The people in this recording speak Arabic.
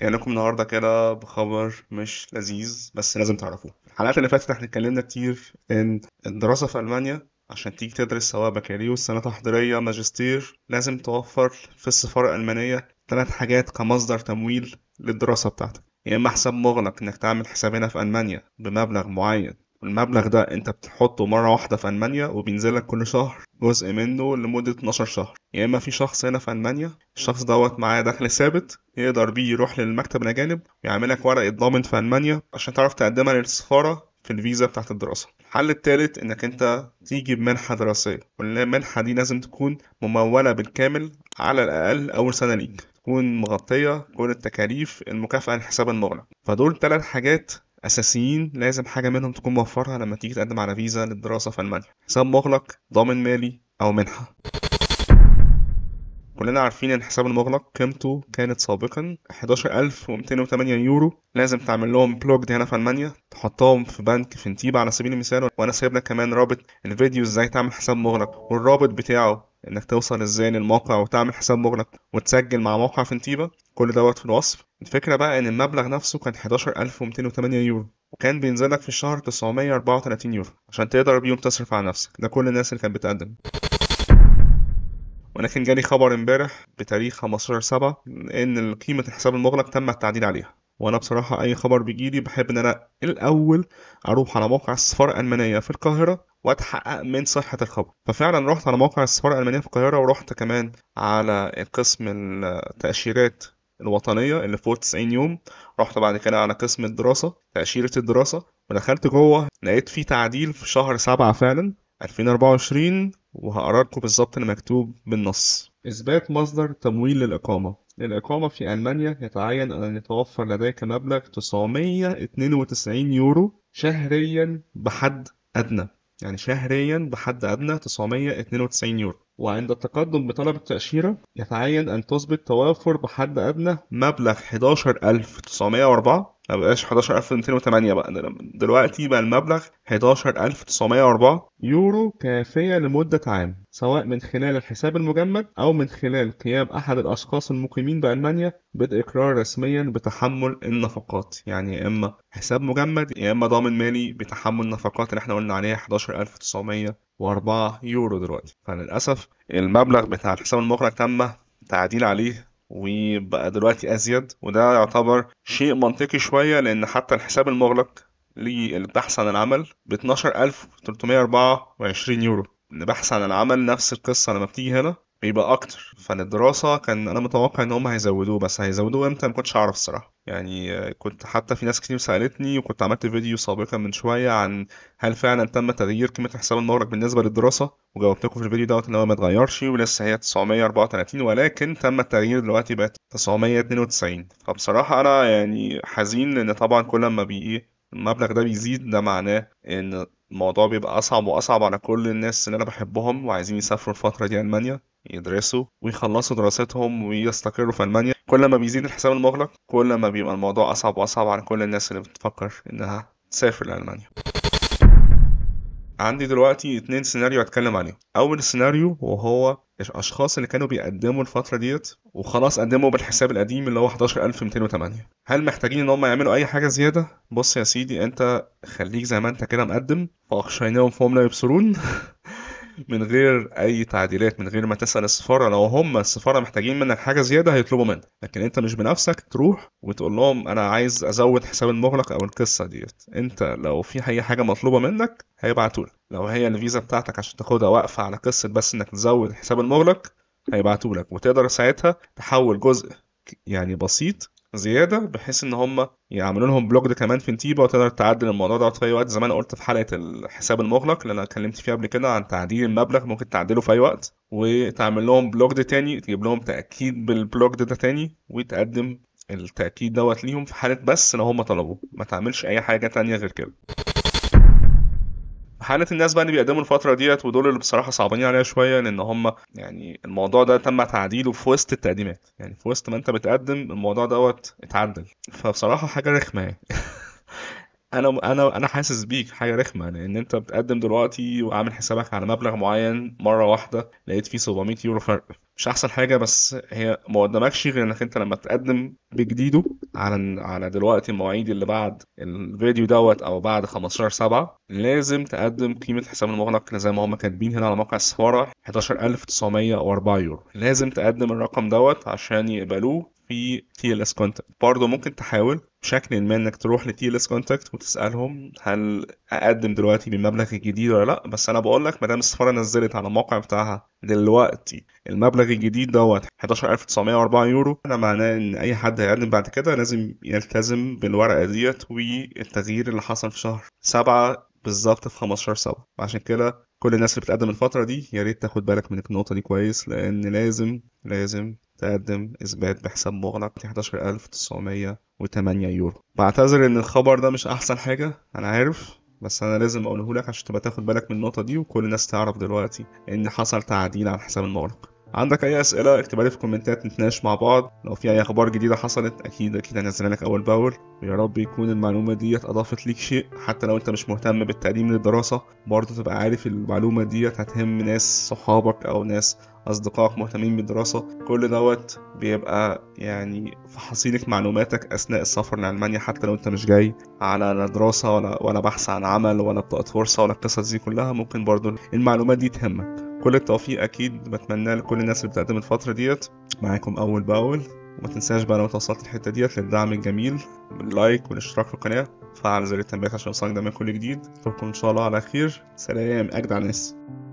يعني لكم النهارده كده بخبر مش لذيذ بس لازم تعرفوه الحلقات اللي فاتت احنا اتكلمنا كتير ان الدراسه في المانيا عشان تيجي تدرس سواء بكالوريوس سنة تحضيرية ماجستير لازم توفر في السفارة الألمانية ثلاث حاجات كمصدر تمويل للدراسة بتاعتك يا إما حساب مغلق إنك تعمل حساب هنا في ألمانيا بمبلغ معين المبلغ ده انت بتحطه مره واحده في المانيا وبينزل لك كل شهر جزء منه لمده 12 شهر يا اما في شخص هنا في المانيا الشخص دوت معاه دخل ثابت يقدر بيه يروح للمكتب الاجانب ويعمل لك ورقه ضامن في المانيا عشان تعرف تقدمها للسفاره في الفيزا بتاعت الدراسة الحل الثالث انك انت تيجي بمنحة دراسية والمنحة دي لازم تكون ممولة بالكامل على الأقل أول سنة ليك تكون مغطية كل التكاليف المكافأة لحساب المغلق فدول ثلاث حاجات اساسيين لازم حاجه منهم تكون موفرها لما تيجي تقدم على فيزا للدراسه في المانيا حساب مغلق ضامن مالي او منحه كلنا عارفين ان الحساب المغلق قيمته كانت سابقا 11208 يورو لازم تعمل لهم بلوج دي هنا في المانيا تحطهم في بنك في انتيبا على سبيل المثال وانا سايب لك كمان رابط الفيديو ازاي تعمل حساب مغلق والرابط بتاعه انك توصل ازاي للموقع وتعمل حساب مغلق وتسجل مع موقع فنتيبا كل دوت في الوصف الفكرة بقى ان المبلغ نفسه كان 11208 يورو وكان بينزل لك في الشهر 934 يورو عشان تقدر بيهم تصرف على نفسك ده كل الناس اللي كانت بتقدم ولكن جالي خبر امبارح بتاريخ 15 7 ان قيمة الحساب المغلق تم التعديل عليها وانا بصراحه اي خبر بيجيلي بحب ان انا الاول اروح على موقع السفاره الالمانيه في القاهره واتحقق من صحه الخبر ففعلا رحت على موقع السفاره الالمانيه في القاهره ورحت كمان على قسم التاشيرات الوطنية اللي فوق 90 يوم رحت بعد كده على قسم الدراسة تأشيرة الدراسة ودخلت جوه لقيت فيه تعديل في شهر سبعة فعلا 2024 وهقرا لكم بالظبط اللي مكتوب بالنص إثبات مصدر تمويل للإقامة للإقامة في ألمانيا يتعين أن يتوفر لديك مبلغ 992 يورو شهريا بحد أدنى يعني شهريا بحد أدنى 992 يورو وعند التقدم بطلب التأشيرة يتعين أن تثبت توافر بحد أدنى مبلغ 11904 ما بقاش 11208 بقى دلوقتي بقى المبلغ 11904 يورو كافية لمدة عام سواء من خلال الحساب المجمد أو من خلال قيام أحد الأشخاص المقيمين بألمانيا إقرار رسميا بتحمل النفقات يعني يا إما حساب مجمد يا إما ضامن مالي بتحمل النفقات اللي احنا قلنا عليها 11900 يورو دلوقتي فللأسف المبلغ بتاع الحساب المغلق تم تعديل عليه وبقى دلوقتي أزيد وده يعتبر شيء منطقي شوية لأن حتى الحساب المغلق للبحث عن العمل ب 12324 يورو البحث عن العمل نفس القصة لما بتيجي هنا بيبقى اكتر فالدراسه كان انا متوقع ان هم هيزودوه بس هيزودوه امتى ما كنتش اعرف الصراحه يعني كنت حتى في ناس كتير سالتني وكنت عملت فيديو سابقا من شويه عن هل فعلا تم تغيير قيمه الحساب المغرق بالنسبه للدراسه وجاوبت لكم في الفيديو دوت ان هو ما اتغيرش ولسه هي 934 ولكن تم التغيير دلوقتي بقت 992 فبصراحه انا يعني حزين لان طبعا كل ما بي إيه، المبلغ ده بيزيد ده معناه ان الموضوع بيبقى اصعب واصعب على كل الناس اللي انا بحبهم وعايزين يسافروا الفتره دي المانيا يدرسوا ويخلصوا دراستهم ويستقروا في ألمانيا كل ما بيزيد الحساب المغلق كل ما بيبقى الموضوع أصعب وأصعب على كل الناس اللي بتفكر إنها تسافر لألمانيا عندي دلوقتي اتنين سيناريو اتكلم عليهم اول سيناريو وهو الاشخاص اللي كانوا بيقدموا الفتره ديت وخلاص قدموا بالحساب القديم اللي هو 11208 هل محتاجين ان هم يعملوا اي حاجه زياده بص يا سيدي انت خليك زي ما انت كده مقدم فاخشيناهم فهم لا يبصرون من غير اي تعديلات من غير ما تسال السفاره لو هم السفاره محتاجين منك حاجه زياده هيطلبوا منك لكن انت مش بنفسك تروح وتقول لهم انا عايز ازود حساب المغلق او القصه ديت انت لو في اي حاجه مطلوبه منك لك لو هي الفيزا بتاعتك عشان تاخدها واقفه على قصه بس انك تزود حساب المغلق هيبعتوا لك وتقدر ساعتها تحول جزء يعني بسيط زياده بحيث ان هم يعملوا لهم بلوك ده كمان في انتيبا وتقدر تعدل الموضوع ده في اي وقت زي ما انا قلت في حلقه الحساب المغلق اللي انا اتكلمت فيها قبل كده عن تعديل المبلغ ممكن تعدله في اي وقت وتعمل لهم بلوك ده تاني تجيب لهم تاكيد بالبلوك ده تاني وتقدم التاكيد دوت ليهم في حاله بس لو هم طلبوه ما تعملش اي حاجه تانية غير كده حالة الناس بقى اللي بيقدموا الفترة ديت ودول اللي بصراحة صعبانين عليها شوية لأن هم يعني الموضوع ده تم تعديله في وسط التقديمات يعني في وسط ما أنت بتقدم الموضوع دوت اتعدل فبصراحة حاجة رخمة يعني انا انا انا حاسس بيك حاجه رخمه لان انت بتقدم دلوقتي وعامل حسابك على مبلغ معين مره واحده لقيت فيه 700 يورو فرق مش احسن حاجه بس هي ما قدامكش غير انك انت لما تقدم بجديده على على دلوقتي المواعيد اللي بعد الفيديو دوت او بعد 15 7 لازم تقدم قيمه حساب المغلق زي ما هم كاتبين هنا على موقع السفاره 11904 يورو لازم تقدم الرقم دوت عشان يقبلوه في تي ال اس كونتنت برضه ممكن تحاول بشكل ما انك تروح لتيلس كونتاكت وتسالهم هل اقدم دلوقتي بالمبلغ الجديد ولا لا بس انا بقول لك ما دام السفاره نزلت على الموقع بتاعها دلوقتي المبلغ الجديد دوت 11904 يورو انا معناه ان اي حد هيقدم بعد كده لازم يلتزم بالورقه ديت والتغيير اللي حصل في شهر 7 بالظبط في 15 7 عشان كده كل الناس اللي بتقدم الفترة دي يا ريت تاخد بالك من النقطة دي كويس لأن لازم لازم تقدم إثبات بحساب مغلق 11908 يورو بعتذر إن الخبر ده مش أحسن حاجة أنا عارف بس انا لازم اقوله لك عشان تبقى تاخد بالك من النقطه دي وكل الناس تعرف دلوقتي ان حصل تعديل على الحساب المغلق عندك اي اسئله اكتبها لي في الكومنتات نتناقش مع بعض لو في اي اخبار جديده حصلت اكيد اكيد هنزلها لك اول باول ويا رب يكون المعلومه ديت اضافت ليك شيء حتى لو انت مش مهتم بالتعليم للدراسه برضه تبقى عارف المعلومه ديت هتهم ناس صحابك او ناس اصدقائك مهتمين بالدراسه كل دوت بيبقى يعني في حصيله معلوماتك اثناء السفر لالمانيا حتى لو انت مش جاي على دراسه ولا ولا بحث عن عمل ولا بطاقه فرصه ولا القصص دي كلها ممكن برضه المعلومات دي تهمك كل التوفيق اكيد بتمناه لكل الناس اللي بتقدم الفتره ديت معاكم اول باول وما تنساش بقى لو توصلت الحته ديت للدعم الجميل باللايك والاشتراك في القناه فعل زر التنبيهات عشان يوصلك دايما كل جديد اشوفكم ان شاء الله على خير سلام اجدع ناس